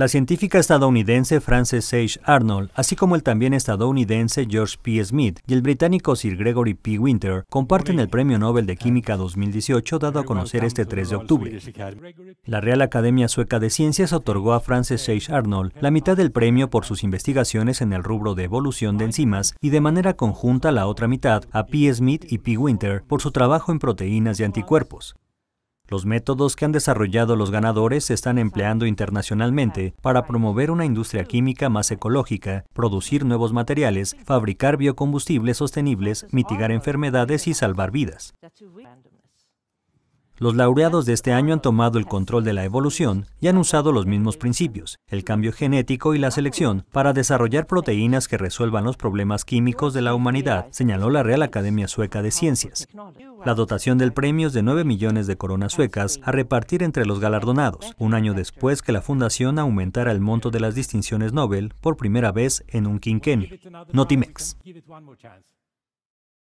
La científica estadounidense Frances Sage Arnold, así como el también estadounidense George P. Smith y el británico Sir Gregory P. Winter, comparten el Premio Nobel de Química 2018 dado a conocer este 3 de octubre. La Real Academia Sueca de Ciencias otorgó a Frances Sage Arnold la mitad del premio por sus investigaciones en el rubro de evolución de enzimas y de manera conjunta la otra mitad a P. Smith y P. Winter por su trabajo en proteínas y anticuerpos. Los métodos que han desarrollado los ganadores se están empleando internacionalmente para promover una industria química más ecológica, producir nuevos materiales, fabricar biocombustibles sostenibles, mitigar enfermedades y salvar vidas. Los laureados de este año han tomado el control de la evolución y han usado los mismos principios, el cambio genético y la selección, para desarrollar proteínas que resuelvan los problemas químicos de la humanidad, señaló la Real Academia Sueca de Ciencias. La dotación del premio es de 9 millones de coronas suecas a repartir entre los galardonados, un año después que la fundación aumentara el monto de las distinciones Nobel por primera vez en un quinquenio. Notimex.